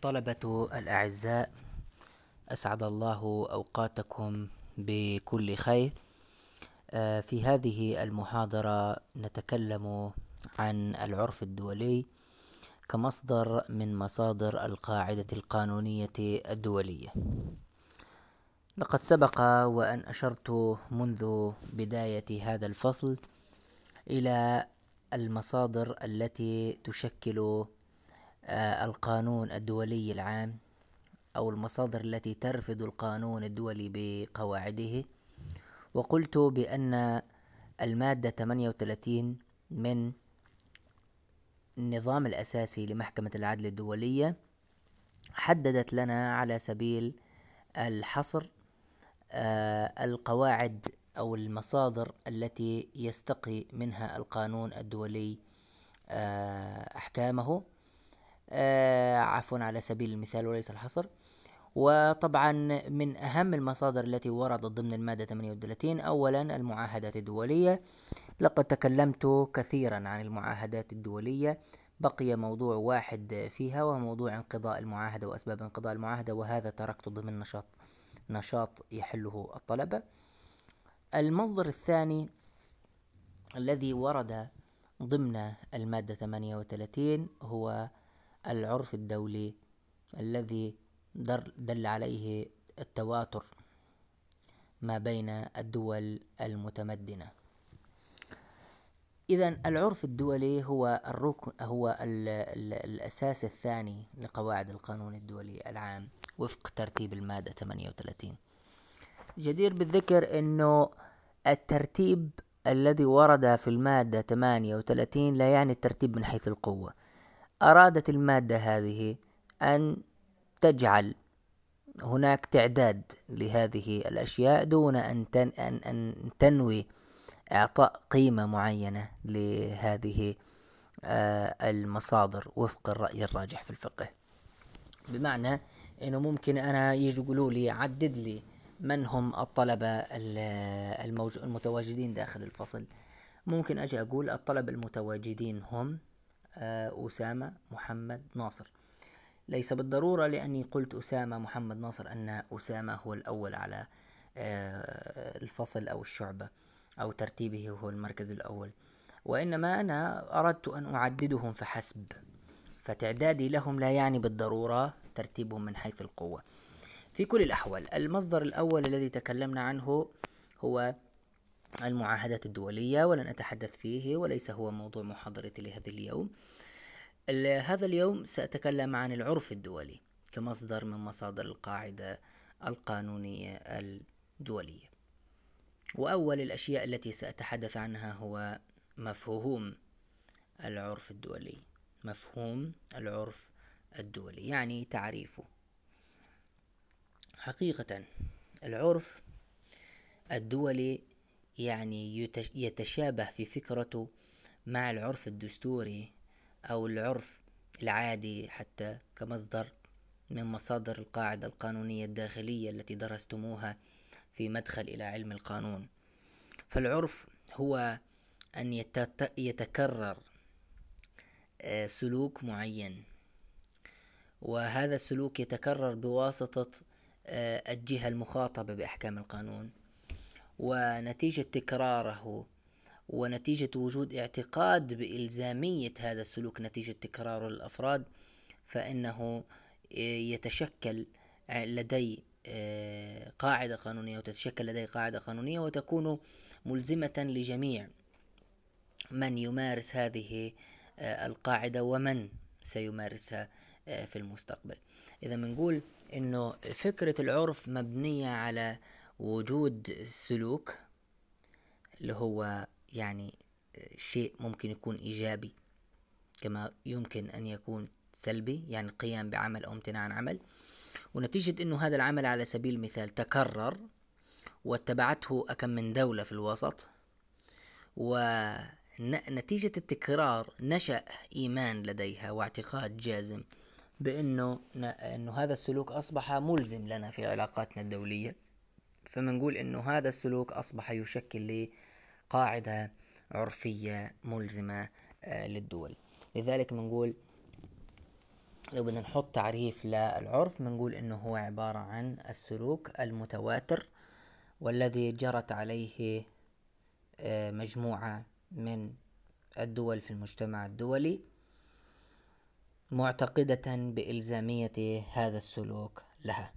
الطلبة الأعزاء أسعد الله أوقاتكم بكل خير آه، في هذه المحاضرة نتكلم عن العرف الدولي كمصدر من مصادر القاعدة القانونية الدولية لقد سبق وأن أشرت منذ بداية هذا الفصل إلى المصادر التي تشكل آه، القانون الدولي العام أو المصادر التي ترفض القانون الدولي بقواعده وقلت بأن المادة 38 من النظام الأساسي لمحكمة العدل الدولية حددت لنا على سبيل الحصر آه، القواعد أو المصادر التي يستقي منها القانون الدولي آه، أحكامه آه، عفوا على سبيل المثال وليس الحصر وطبعا من أهم المصادر التي وردت ضمن المادة 38 أولا المعاهدات الدولية لقد تكلمت كثيرا عن المعاهدات الدولية بقي موضوع واحد فيها وهو موضوع انقضاء المعاهدة وأسباب انقضاء المعاهدة وهذا تركته ضمن نشاط نشاط يحله الطلبة المصدر الثاني الذي ورد ضمن المادة 38 هو العرف الدولي الذي دل عليه التواتر ما بين الدول المتمدنة إذا العرف الدولي هو الركن هو الـ الـ الأساس الثاني لقواعد القانون الدولي العام وفق ترتيب المادة 38 جدير بالذكر أنه الترتيب الذي ورد في المادة 38 لا يعني الترتيب من حيث القوة أرادت المادة هذه أن تجعل هناك تعداد لهذه الأشياء دون أن, أن, أن تنوي إعطاء قيمة معينة لهذه آه، المصادر وفق الرأي الراجح في الفقه بمعنى أنه ممكن أنا يجي يقولوا لي عدد لي من هم الطلبة المتواجدين داخل الفصل ممكن أجي أقول الطلبة المتواجدين هم آه، أسامة محمد ناصر ليس بالضرورة لأني قلت أسامة محمد ناصر أن أسامة هو الأول على آه، الفصل أو الشعبة أو ترتيبه هو المركز الأول وإنما أنا أردت أن أعددهم فحسب فتعدادي لهم لا يعني بالضرورة ترتيبهم من حيث القوة في كل الأحوال المصدر الأول الذي تكلمنا عنه هو المعاهدات الدولية ولن أتحدث فيه وليس هو موضوع محاضرتي لهذا اليوم هذا اليوم سأتكلم عن العرف الدولي كمصدر من مصادر القاعدة القانونية الدولية وأول الأشياء التي سأتحدث عنها هو مفهوم العرف الدولي مفهوم العرف الدولي يعني تعريفه حقيقة العرف الدولي يعني يتشابه في فكرته مع العرف الدستوري أو العرف العادي حتى كمصدر من مصادر القاعدة القانونية الداخلية التي درستموها في مدخل إلى علم القانون فالعرف هو أن يتكرر آه، سلوك معين وهذا السلوك يتكرر بواسطة آه، الجهة المخاطبة بأحكام القانون ونتيجة تكراره ونتيجة وجود اعتقاد بإلزامية هذا السلوك نتيجة تكراره للأفراد فإنه آه، يتشكل لدي آه، قاعدة قانونية وتتشكل لدي قاعدة قانونية وتكون ملزمة لجميع من يمارس هذه آه، القاعدة ومن سيمارسها في المستقبل إذا بنقول إنه فكرة العرف مبنية على وجود سلوك اللي هو يعني شيء ممكن يكون إيجابي كما يمكن أن يكون سلبي يعني القيام بعمل أو امتناع عن عمل ونتيجة أنه هذا العمل على سبيل المثال تكرر واتبعته أكم من دولة في الوسط ونتيجة التكرار نشأ إيمان لديها واعتقاد جازم بأنه أنه هذا السلوك أصبح ملزم لنا في علاقاتنا الدولية فمنقول انه هذا السلوك اصبح يشكل لي قاعدة عرفية ملزمة آه، للدول لذلك منقول لو بدنا نحط تعريف للعرف منقول انه هو عبارة عن السلوك المتواتر والذي جرت عليه آه، مجموعة من الدول في المجتمع الدولي معتقدة بإلزامية هذا السلوك لها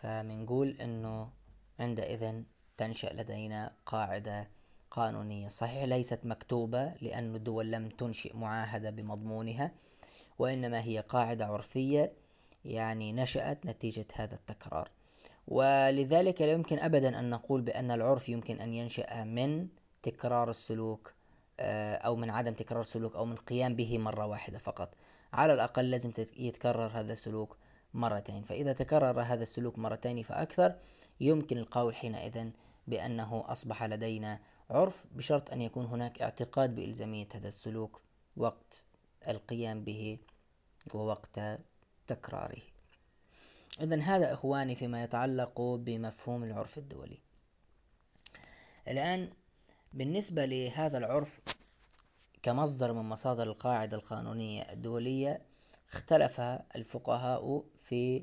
فمنقول انه عندئذ تنشأ لدينا قاعدة قانونية صحيح ليست مكتوبة لأن الدول لم تنشئ معاهدة بمضمونها وإنما هي قاعدة عرفية يعني نشأت نتيجة هذا التكرار ولذلك لا يمكن أبدا أن نقول بأن العرف يمكن أن ينشأ من تكرار السلوك آه، أو من عدم تكرار السلوك أو من قيام به مرة واحدة فقط على الأقل لازم يتكرر هذا السلوك مرتين فإذا تكرر هذا السلوك مرتين فأكثر يمكن القول حينئذ بأنه أصبح لدينا عرف بشرط أن يكون هناك اعتقاد بإلزامية هذا السلوك وقت القيام به ووقت تكراره إذا هذا إخواني فيما يتعلق بمفهوم العرف الدولي الآن بالنسبة لهذا العرف كمصدر من مصادر القاعدة القانونية الدولية اختلف الفقهاء في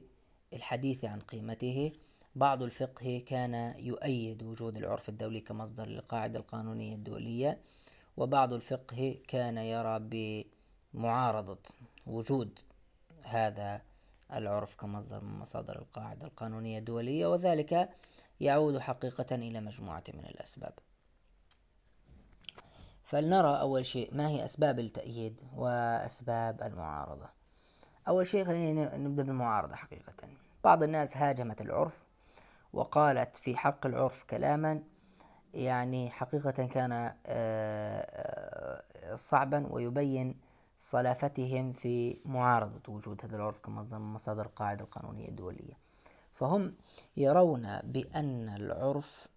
الحديث عن قيمته بعض الفقه كان يؤيد وجود العرف الدولي كمصدر للقاعدة القانونية الدولية وبعض الفقه كان يرى بمعارضة وجود هذا العرف كمصدر من مصادر القاعدة القانونية الدولية وذلك يعود حقيقة إلى مجموعة من الأسباب فلنرى أول شيء ما هي أسباب التأييد وأسباب المعارضة أول شيء خلينا نبدأ بالمعارضة حقيقة بعض الناس هاجمت العرف وقالت في حق العرف كلاما يعني حقيقة كان آه، آه، صعبا ويبين صلافتهم في معارضة وجود هذا العرف كمصدر من مصادر القاعدة القانونية الدولية فهم يرون بأن العرف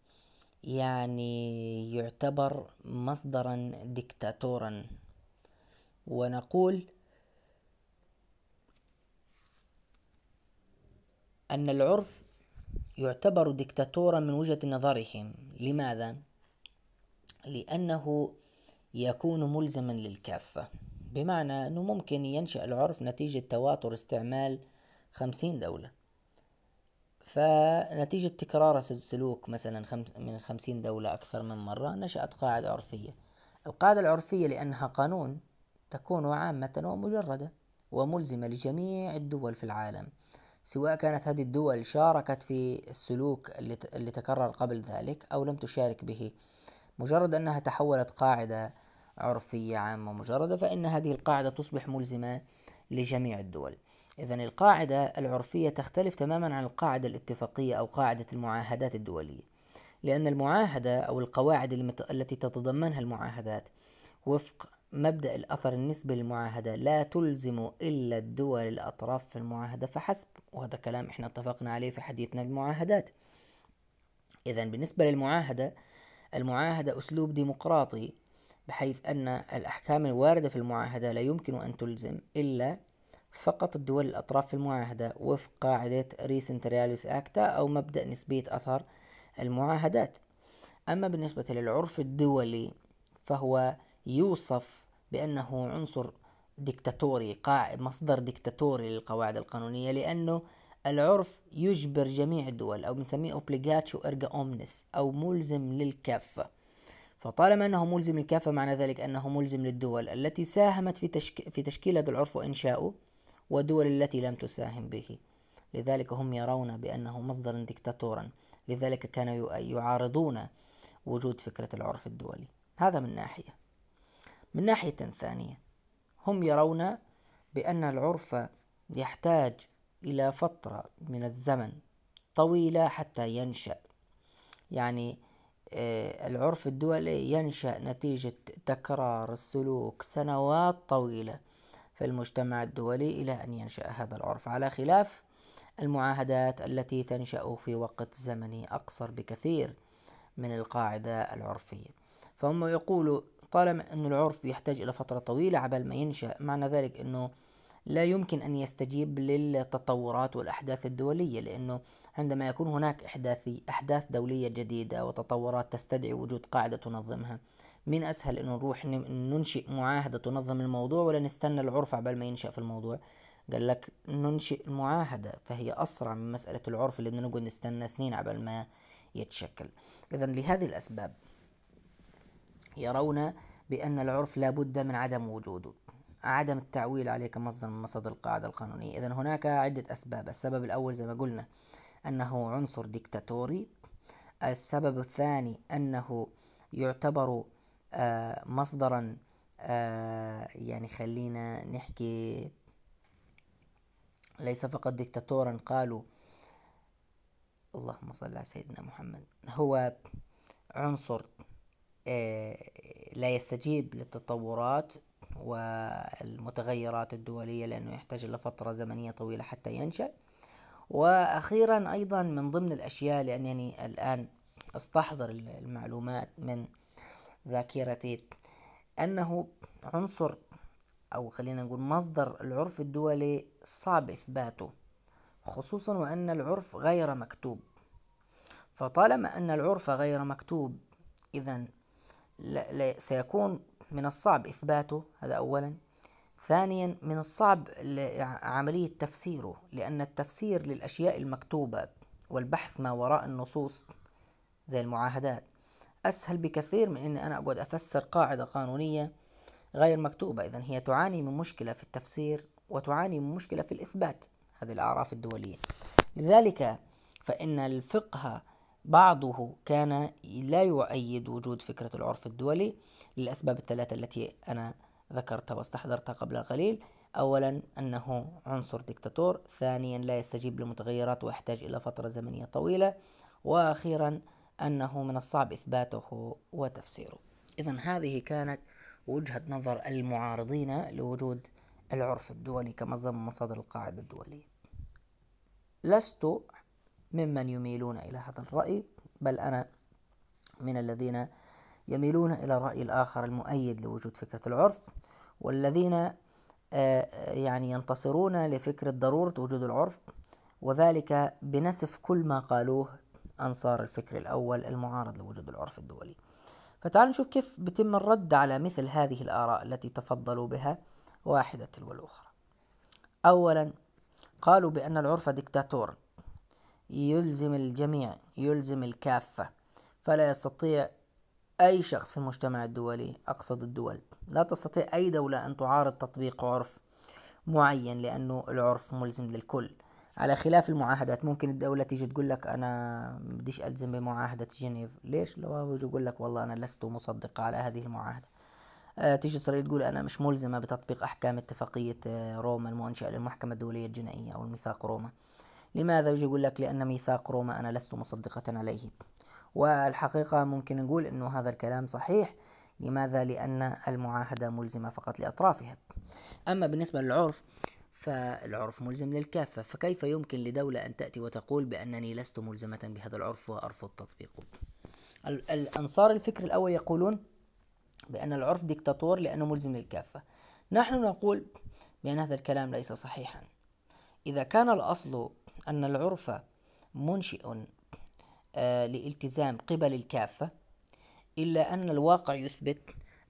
يعني يعتبر مصدرا ديكتاتورا ونقول أن العرف يعتبر دكتاتورا من وجهة نظرهم لماذا؟ لأنه يكون ملزما للكافة بمعنى أنه ممكن ينشأ العرف نتيجة تواتر استعمال خمسين دولة فنتيجة تكرار سلوك مثلا من الخمسين دولة أكثر من مرة نشأت قاعدة عرفية القاعدة العرفية لأنها قانون تكون عامة ومجردة وملزمة لجميع الدول في العالم سواء كانت هذه الدول شاركت في السلوك اللي تكرر قبل ذلك أو لم تشارك به مجرد أنها تحولت قاعدة عرفية عامة مجردة فإن هذه القاعدة تصبح ملزمة لجميع الدول إذا القاعدة العرفية تختلف تماما عن القاعدة الاتفاقية أو قاعدة المعاهدات الدولية لأن المعاهدة أو القواعد التي تتضمنها المعاهدات وفق مبدأ الأثر النسبي للمعاهدة لا تلزم إلا الدول الأطراف في المعاهدة فحسب وهذا كلام إحنا اتفقنا عليه في حديثنا بالمعاهدات إذا بالنسبة للمعاهدة المعاهدة أسلوب ديمقراطي بحيث أن الأحكام الواردة في المعاهدة لا يمكن أن تلزم إلا فقط الدول الأطراف في المعاهدة وفق قاعدة ريسنت رياليس أكتا أو مبدأ نسبية أثر المعاهدات أما بالنسبة للعرف الدولي فهو يوصف بأنه عنصر ديكتاتوري قاعد مصدر ديكتاتوري للقواعد القانونية لأنه العرف يجبر جميع الدول أو بنسميه أوبليجاتشو إرجا أومنس أو ملزم للكافة فطالما أنه ملزم للكافة معنى ذلك أنه ملزم للدول التي ساهمت في, تشك... في تشكيل هذا العرف وإنشاؤه والدول التي لم تساهم به لذلك هم يرون بأنه مصدرا ديكتاتورا لذلك كانوا يعارضون وجود فكرة العرف الدولي هذا من ناحية من ناحية ثانية هم يرون بأن العرف يحتاج إلى فترة من الزمن طويلة حتى ينشأ يعني آه، العرف الدولي ينشأ نتيجة تكرار السلوك سنوات طويلة في المجتمع الدولي إلى أن ينشأ هذا العرف على خلاف المعاهدات التي تنشأ في وقت زمني أقصر بكثير من القاعدة العرفية فهم يقولوا طالما أن العرف يحتاج إلى فترة طويلة عبال ما ينشأ معنى ذلك أنه لا يمكن أن يستجيب للتطورات والأحداث الدولية لأنه عندما يكون هناك إحداثي أحداث دولية جديدة وتطورات تستدعي وجود قاعدة تنظمها من أسهل أنه نروح ننشئ معاهدة تنظم الموضوع ولا نستنى العرف عبال ما ينشأ في الموضوع قال لك ننشئ المعاهدة فهي أسرع من مسألة العرف اللي بدنا نقعد نستنى سنين عبال ما يتشكل إذا لهذه الأسباب يرون بأن العرف لا بد من عدم وجوده عدم التعويل عليه كمصدر من مصادر القاعدة القانونية إذا هناك عدة أسباب السبب الأول زي ما قلنا أنه عنصر ديكتاتوري السبب الثاني أنه يعتبر آه، مصدرا آه، يعني خلينا نحكي ليس فقط ديكتاتورا قالوا اللهم صل على سيدنا محمد هو عنصر آه، لا يستجيب للتطورات والمتغيرات الدولية لأنه يحتاج إلى فترة زمنية طويلة حتى ينشأ وأخيرا أيضا من ضمن الأشياء لأنني يعني الآن أستحضر المعلومات من ذاكرتي أنه عنصر أو خلينا نقول مصدر العرف الدولي صعب إثباته خصوصا وأن العرف غير مكتوب فطالما أن العرف غير مكتوب إذا لا لا سيكون من الصعب إثباته هذا أولا ثانيا من الصعب عملية تفسيره لأن التفسير للأشياء المكتوبة والبحث ما وراء النصوص زي المعاهدات أسهل بكثير من أني أنا أقعد أفسر قاعدة قانونية غير مكتوبة إذا هي تعاني من مشكلة في التفسير وتعاني من مشكلة في الإثبات هذه الأعراف الدولية لذلك فإن الفقه بعضه كان لا يؤيد وجود فكرة العرف الدولي للأسباب الثلاثة التي أنا ذكرتها واستحضرتها قبل قليل أولا أنه عنصر ديكتاتور ثانيا لا يستجيب لمتغيرات ويحتاج إلى فترة زمنية طويلة وأخيرا أنه من الصعب إثباته وتفسيره إذا هذه كانت وجهة نظر المعارضين لوجود العرف الدولي كمصدر من مصادر القاعدة الدولية لست ممن يميلون إلى هذا الرأي بل أنا من الذين يميلون إلى الرأي الآخر المؤيد لوجود فكرة العرف والذين آه، آه، يعني ينتصرون لفكرة ضرورة وجود العرف وذلك بنسف كل ما قالوه أنصار الفكر الأول المعارض لوجود العرف الدولي فتعالوا نشوف كيف بتم الرد على مثل هذه الآراء التي تفضلوا بها واحدة تلو الأخرى أولا قالوا بأن العرف ديكتاتور يلزم الجميع يلزم الكافة فلا يستطيع أي شخص في المجتمع الدولي أقصد الدول لا تستطيع أي دولة أن تعارض تطبيق عرف معين لأنه العرف ملزم للكل على خلاف المعاهدات ممكن الدولة تيجي تقول لك أنا بديش ألزم بمعاهدة جنيف ليش لو يجي يقول لك والله أنا لست مصدقة على هذه المعاهدة آه، تيجي إسرائيل تقول أنا مش ملزمة بتطبيق أحكام اتفاقية آه، روما المنشأة للمحكمة الدولية الجنائية أو الميثاق روما لماذا يجي يقول لك لأن ميثاق روما أنا لست مصدقة عليه والحقيقة ممكن نقول أنه هذا الكلام صحيح لماذا؟ لأن المعاهدة ملزمة فقط لأطرافها أما بالنسبة للعرف فالعرف ملزم للكافة فكيف يمكن لدولة أن تأتي وتقول بأنني لست ملزمة بهذا العرف وأرفض تطبيقه الأنصار الفكر الأول يقولون بأن العرف ديكتاتور لأنه ملزم للكافة نحن نقول بأن هذا الكلام ليس صحيحا إذا كان الأصل أن العرف منشئ آه، لالتزام قبل الكافة إلا أن الواقع يثبت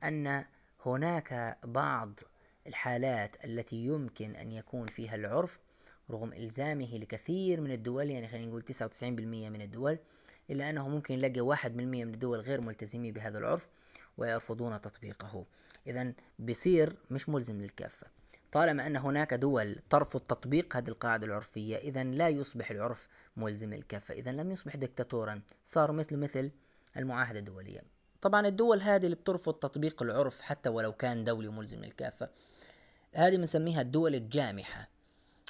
أن هناك بعض الحالات التي يمكن أن يكون فيها العرف رغم إلزامه لكثير من الدول يعني خلينا نقول 99% من الدول إلا أنه ممكن يلاقي 1% من الدول غير ملتزمين بهذا العرف ويرفضون تطبيقه إذا بصير مش ملزم للكافة طالما أن هناك دول ترفض تطبيق هذه القاعدة العرفية إذا لا يصبح العرف ملزم الكفة إذا لم يصبح دكتاتورا صار مثل مثل المعاهدة الدولية طبعا الدول هذه اللي بترفض تطبيق العرف حتى ولو كان دولي ملزم الكافة هذه بنسميها الدول الجامحة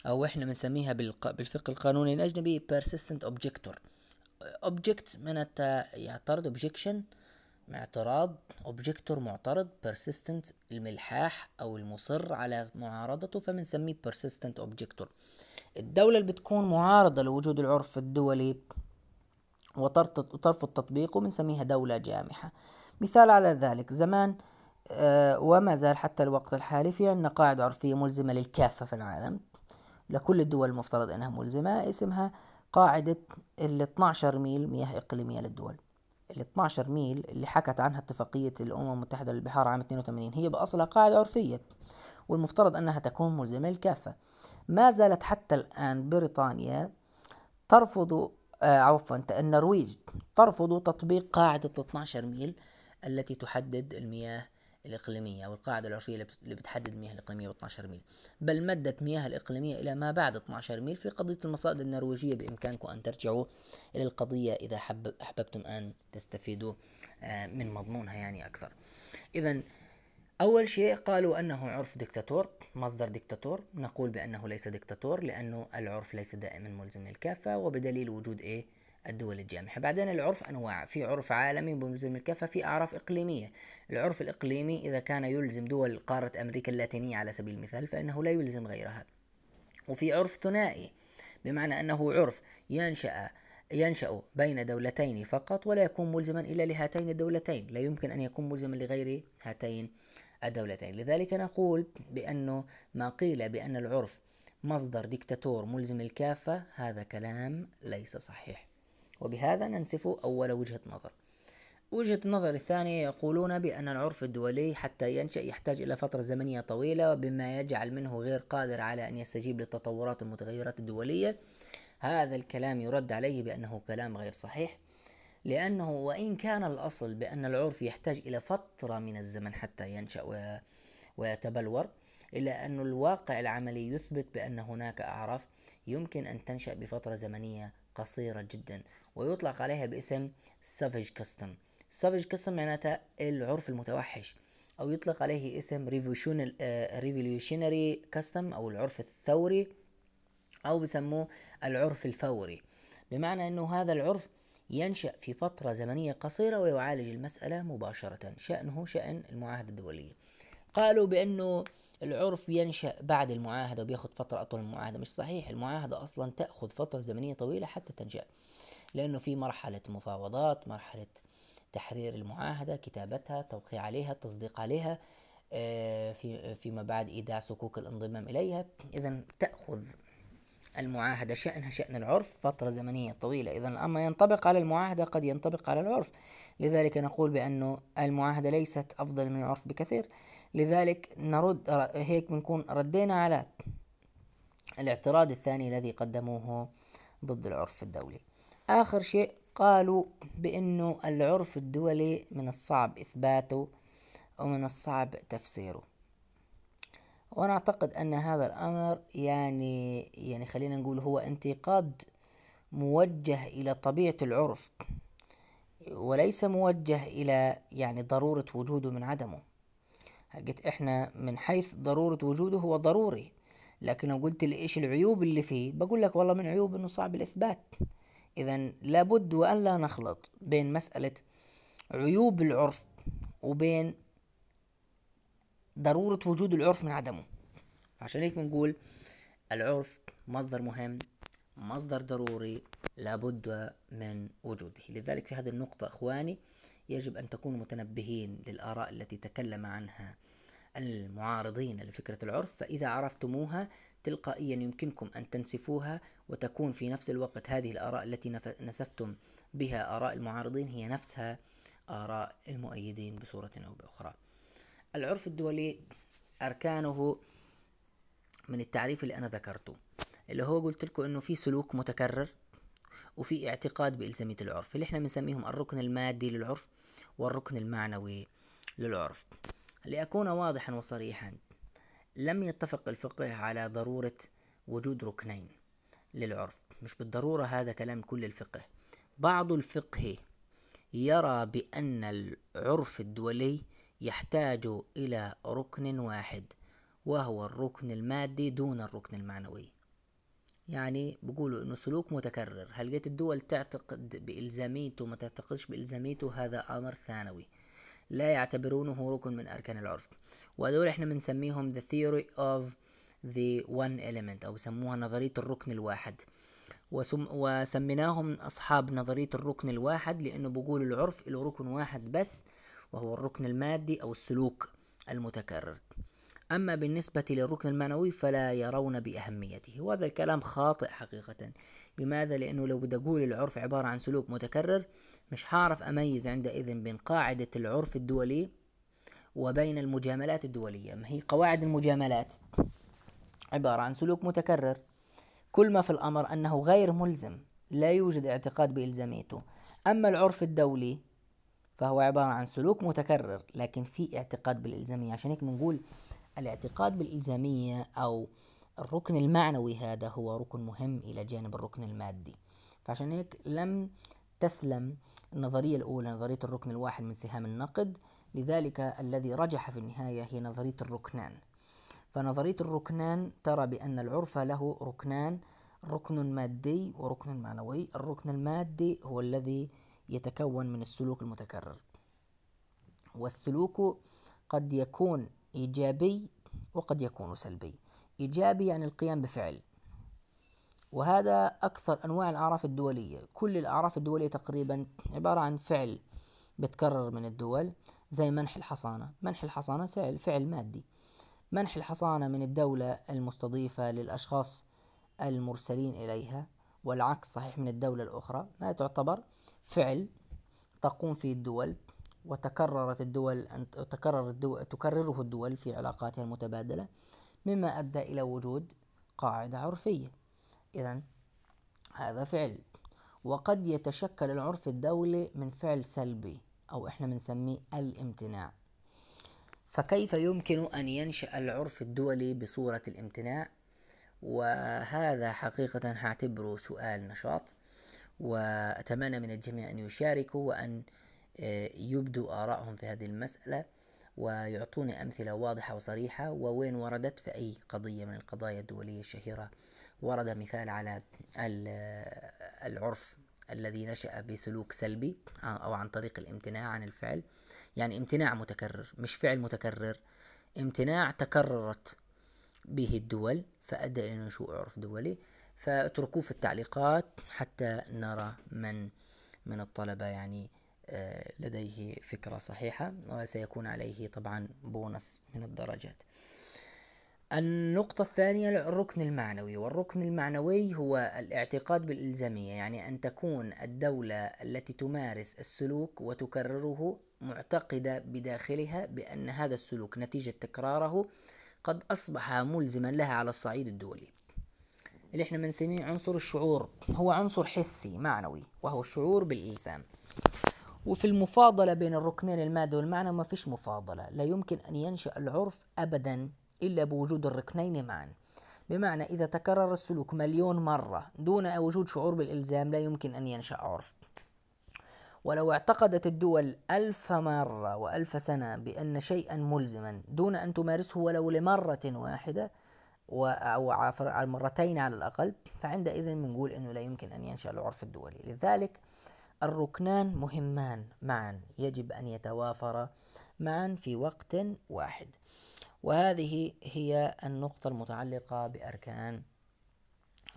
أو إحنا بنسميها بالفقه القانوني الأجنبي persistent objector object معناتها يعترض objection اعتراض اوبجيكتور معترض persistent الملحاح او المصر على معارضته فبنسميه persistent objector الدولة اللي بتكون معارضة لوجود العرف الدولي وترفض تطبيقه بنسميها دولة جامحة مثال على ذلك زمان آه، وما زال حتى الوقت الحالي في عندنا قاعدة عرفية ملزمة للكافة في العالم لكل الدول المفترض أنها ملزمة اسمها قاعدة ال 12 ميل مياه إقليمية للدول ال 12 ميل اللي حكت عنها اتفاقية الأمم المتحدة للبحار عام 82 هي بأصلها قاعدة عرفية والمفترض أنها تكون ملزمة للكافة ما زالت حتى الآن بريطانيا ترفض آه عفوا النرويج ترفض تطبيق قاعدة 12 ميل التي تحدد المياه الإقليمية أو القاعدة العرفية اللي بتحدد المياه الإقليمية ب 12 ميل بل مدت مياه الإقليمية إلى ما بعد 12 ميل في قضية المصائد النرويجية بإمكانكم أن ترجعوا إلى القضية إذا حب أحببتم أن تستفيدوا آه، من مضمونها يعني أكثر إذا أول شيء قالوا أنه عرف دكتاتور مصدر دكتاتور نقول بأنه ليس دكتاتور لأنه العرف ليس دائما ملزم للكافة وبدليل وجود إيه الدول الجامحة بعدين العرف أنواع في عرف عالمي ملزم الكفة في أعراف إقليمية العرف الإقليمي إذا كان يلزم دول قارة أمريكا اللاتينية على سبيل المثال فإنه لا يلزم غيرها وفي عرف ثنائي بمعنى أنه عرف ينشأ ينشأ بين دولتين فقط ولا يكون ملزما إلا لهاتين الدولتين لا يمكن أن يكون ملزما لغير هاتين الدولتين لذلك نقول بأنه ما قيل بأن العرف مصدر ديكتاتور ملزم الكافة هذا كلام ليس صحيح وبهذا ننسف أول وجهة نظر وجهة النظر الثانية يقولون بأن العرف الدولي حتى ينشأ يحتاج إلى فترة زمنية طويلة بما يجعل منه غير قادر على أن يستجيب للتطورات المتغيرات الدولية هذا الكلام يرد عليه بأنه كلام غير صحيح لأنه وإن كان الأصل بأن العرف يحتاج إلى فترة من الزمن حتى ينشأ ويتبلور إلا أن الواقع العملي يثبت بأن هناك أعراف يمكن أن تنشأ بفترة زمنية قصيرة جدا ويطلق عليها باسم سافج كاستم سافج كاستم معناتها العرف المتوحش او يطلق عليه اسم ريفوليوشنري كاستم آه، او العرف الثوري او بسموه العرف الفوري بمعنى انه هذا العرف ينشأ في فترة زمنية قصيرة ويعالج المسألة مباشرة شأنه شأن المعاهدة الدولية قالوا بأنه العرف ينشأ بعد المعاهدة وبيأخذ فترة أطول من المعاهدة مش صحيح المعاهدة أصلا تأخذ فترة زمنية طويلة حتى تنشأ لأنه في مرحلة مفاوضات مرحلة تحرير المعاهدة كتابتها توقيع عليها التصديق عليها آه، في فيما بعد إيداع صكوك الانضمام إليها إذا تأخذ المعاهدة شأنها شأن العرف فترة زمنية طويلة إذا أما ينطبق على المعاهدة قد ينطبق على العرف لذلك نقول بأن المعاهدة ليست أفضل من العرف بكثير لذلك نرد هيك بنكون ردينا على الاعتراض الثاني الذي قدموه ضد العرف الدولي آخر شيء قالوا بأنه العرف الدولي من الصعب إثباته ومن الصعب تفسيره وأنا أعتقد أن هذا الأمر يعني يعني خلينا نقول هو انتقاد موجه إلى طبيعة العرف وليس موجه إلى يعني ضرورة وجوده من عدمه قلت إحنا من حيث ضرورة وجوده هو ضروري لكن لو قلت لي إيش العيوب اللي فيه بقول لك والله من عيوب إنه صعب الإثبات إذا لابد وأن لا نخلط بين مسألة عيوب العرف وبين ضرورة وجود العرف من عدمه عشان هيك بنقول العرف مصدر مهم مصدر ضروري لابد من وجوده لذلك في هذه النقطة إخواني يجب أن تكونوا متنبهين للآراء التي تكلم عنها المعارضين لفكرة العرف فإذا عرفتموها تلقائيا يمكنكم أن تنسفوها وتكون في نفس الوقت هذه الآراء التي نسفتم بها آراء المعارضين هي نفسها آراء المؤيدين بصورة أو بأخرى العرف الدولي أركانه من التعريف اللي أنا ذكرته اللي هو قلت لكم أنه في سلوك متكرر وفي اعتقاد بإلزامية العرف اللي احنا بنسميهم الركن المادي للعرف والركن المعنوي للعرف لأكون واضحا وصريحا لم يتفق الفقه على ضرورة وجود ركنين للعرف مش بالضرورة هذا كلام كل الفقه بعض الفقه يرى بأن العرف الدولي يحتاج إلى ركن واحد وهو الركن المادي دون الركن المعنوي يعني بيقولوا انه سلوك متكرر هل جت الدول تعتقد بإلزاميته ما تعتقدش بإلزاميته هذا أمر ثانوي لا يعتبرونه ركن من أركان العرف ودول احنا بنسميهم the theory of the one element أو بسموها نظرية الركن الواحد وسم وسميناهم أصحاب نظرية الركن الواحد لأنه بقول العرف له ركن واحد بس وهو الركن المادي أو السلوك المتكرر أما بالنسبة للركن المعنوي فلا يرون بأهميته وهذا الكلام خاطئ حقيقة لماذا؟ لأنه لو بدي أقول العرف عبارة عن سلوك متكرر مش هعرف أميز عندئذ بين قاعدة العرف الدولي وبين المجاملات الدولية ما هي قواعد المجاملات عبارة عن سلوك متكرر كل ما في الأمر أنه غير ملزم لا يوجد اعتقاد بإلزاميته أما العرف الدولي فهو عبارة عن سلوك متكرر لكن في اعتقاد بالإلزامية عشان هيك بنقول الاعتقاد بالإلزامية أو الركن المعنوي هذا هو ركن مهم إلى جانب الركن المادي فعشان هيك لم تسلم النظرية الأولى نظرية الركن الواحد من سهام النقد لذلك الذي رجح في النهاية هي نظرية الركنان فنظرية الركنان ترى بأن العرف له ركنان ركن مادي وركن معنوي الركن المادي هو الذي يتكون من السلوك المتكرر والسلوك قد يكون إيجابي وقد يكون سلبي إيجابي يعني القيام بفعل وهذا أكثر أنواع الأعراف الدولية كل الأعراف الدولية تقريبا عبارة عن فعل بتكرر من الدول زي منح الحصانة منح الحصانة فعل, فعل مادي منح الحصانة من الدولة المستضيفة للأشخاص المرسلين إليها والعكس صحيح من الدولة الأخرى ما تعتبر فعل تقوم فيه الدول وتكررت الدول أن تكرر الدول تكرره الدول في علاقاتها المتبادلة مما أدى إلى وجود قاعدة عرفية إذا هذا فعل وقد يتشكل العرف الدولي من فعل سلبي أو إحنا بنسميه الامتناع فكيف يمكن أن ينشأ العرف الدولي بصورة الامتناع وهذا حقيقة هعتبره سؤال نشاط وأتمنى من الجميع أن يشاركوا وأن آه، يبدوا آرائهم في هذه المسألة ويعطونا أمثلة واضحة وصريحة ووين وردت في أي قضية من القضايا الدولية الشهيرة ورد مثال على العرف الذي نشأ بسلوك سلبي آه، أو عن طريق الامتناع عن الفعل يعني امتناع متكرر مش فعل متكرر امتناع تكررت به الدول فأدى إلى نشوء عرف دولي فاتركوه في التعليقات حتى نرى من من الطلبة يعني آه، لديه فكرة صحيحة وسيكون عليه طبعا بونص من الدرجات النقطة الثانية الركن المعنوي والركن المعنوي هو الاعتقاد بالإلزامية يعني أن تكون الدولة التي تمارس السلوك وتكرره معتقدة بداخلها بأن هذا السلوك نتيجة تكراره قد أصبح ملزما لها على الصعيد الدولي اللي احنا بنسميه عنصر الشعور هو عنصر حسي معنوي وهو الشعور بالإلزام وفي المفاضلة بين الركنين المادة والمعنى ما فيش مفاضلة لا يمكن أن ينشأ العرف أبدا إلا بوجود الركنين معا بمعنى إذا تكرر السلوك مليون مرة دون وجود شعور بالإلزام لا يمكن أن ينشأ عرف ولو اعتقدت الدول ألف مرة وألف سنة بأن شيئا ملزما دون أن تمارسه ولو لمرة واحدة أو مرتين على الأقل فعندئذ بنقول أنه لا يمكن أن ينشأ العرف الدولي لذلك الركنان مهمان معا يجب أن يتوافر معا في وقت واحد وهذه هي النقطة المتعلقة بأركان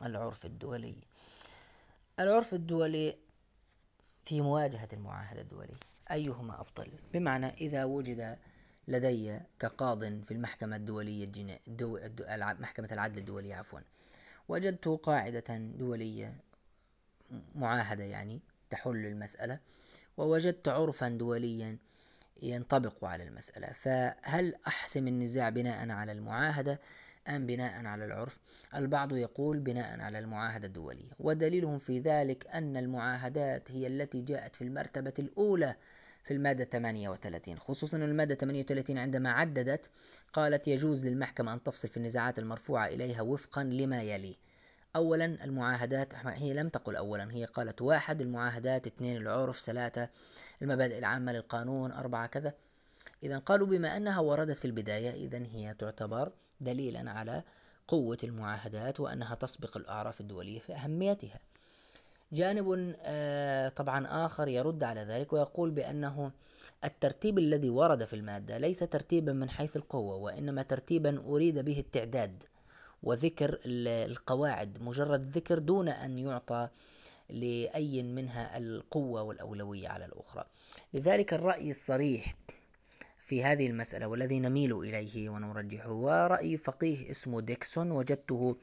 العرف الدولي العرف الدولي في مواجهة المعاهدة الدولية أيهما أفضل؟ بمعنى إذا وجد لدي كقاض في المحكمة الدولية الجنا... دو... الدو... محكمة العدل الدولية عفوا وجدت قاعدة دولية معاهدة يعني تحل المسألة ووجدت عرفا دوليا ينطبق على المسألة فهل أحسم النزاع بناء على المعاهدة أم بناء على العرف البعض يقول بناء على المعاهدة الدولية ودليلهم في ذلك أن المعاهدات هي التي جاءت في المرتبة الأولى في المادة 38 خصوصا المادة 38 عندما عددت قالت يجوز للمحكمة أن تفصل في النزاعات المرفوعة إليها وفقا لما يلي أولا المعاهدات هي لم تقل أولا هي قالت واحد المعاهدات اثنين العرف ثلاثة المبادئ العامة للقانون أربعة كذا إذا قالوا بما أنها وردت في البداية إذا هي تعتبر دليلا على قوة المعاهدات وأنها تسبق الأعراف الدولية في أهميتها جانب آه، طبعا آخر يرد على ذلك ويقول بأنه الترتيب الذي ورد في المادة ليس ترتيبا من حيث القوة وإنما ترتيبا أريد به التعداد وذكر القواعد مجرد ذكر دون أن يعطى لأي منها القوة والأولوية على الأخرى لذلك الرأي الصريح في هذه المسألة والذي نميل إليه ونرجحه هو راي فقيه اسمه ديكسون وجدته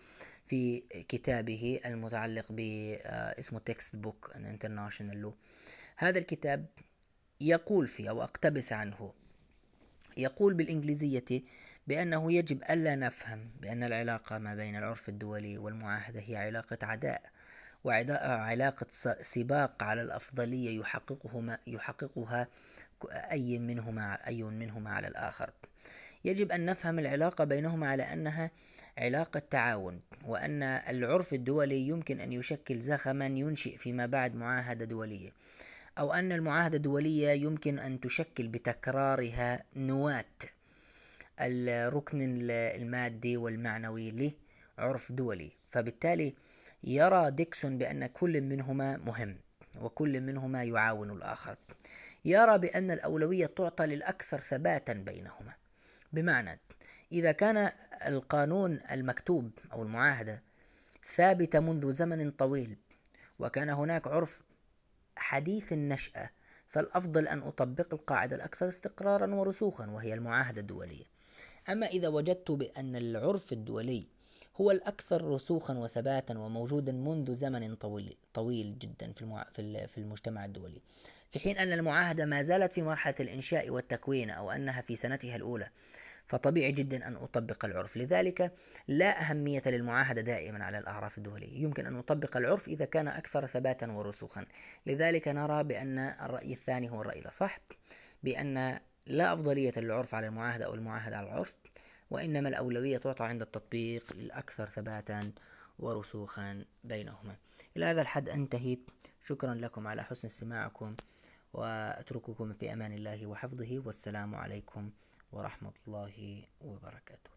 في كتابه المتعلق باسمه تكست بوك انترناشونال لو هذا الكتاب يقول فيه أو أقتبس عنه يقول بالإنجليزية بأنه يجب ألا نفهم بأن العلاقة ما بين العرف الدولي والمعاهدة هي علاقة عداء وعلاقة سباق على الأفضلية يحققهما يحققها أي منهما أي منهما على الآخر يجب أن نفهم العلاقة بينهما على أنها علاقة تعاون وأن العرف الدولي يمكن أن يشكل زخما ينشئ فيما بعد معاهدة دولية أو أن المعاهدة الدولية يمكن أن تشكل بتكرارها نواة الركن المادي والمعنوي لعرف دولي فبالتالي يرى ديكسون بأن كل منهما مهم وكل منهما يعاون الآخر يرى بأن الأولوية تعطى للأكثر ثباتا بينهما بمعنى إذا كان القانون المكتوب أو المعاهدة ثابتة منذ زمن طويل وكان هناك عرف حديث النشأة فالأفضل أن أطبق القاعدة الأكثر استقرارا ورسوخا وهي المعاهدة الدولية أما إذا وجدت بأن العرف الدولي هو الأكثر رسوخا وثباتا وموجودا منذ زمن طويل, طويل جدا في, المع... في, المجتمع الدولي في حين أن المعاهدة ما زالت في مرحلة الإنشاء والتكوين أو أنها في سنتها الأولى فطبيعي جدا أن أطبق العرف لذلك لا أهمية للمعاهدة دائما على الأعراف الدولية يمكن أن أطبق العرف إذا كان أكثر ثباتا ورسوخا لذلك نرى بأن الرأي الثاني هو الرأي الأصح بأن لا أفضلية للعرف على المعاهدة أو المعاهدة على العرف وإنما الأولوية تعطى عند التطبيق الأكثر ثباتا ورسوخا بينهما إلى هذا الحد أنتهي شكرا لكم على حسن استماعكم وأترككم في أمان الله وحفظه والسلام عليكم ورحمة الله وبركاته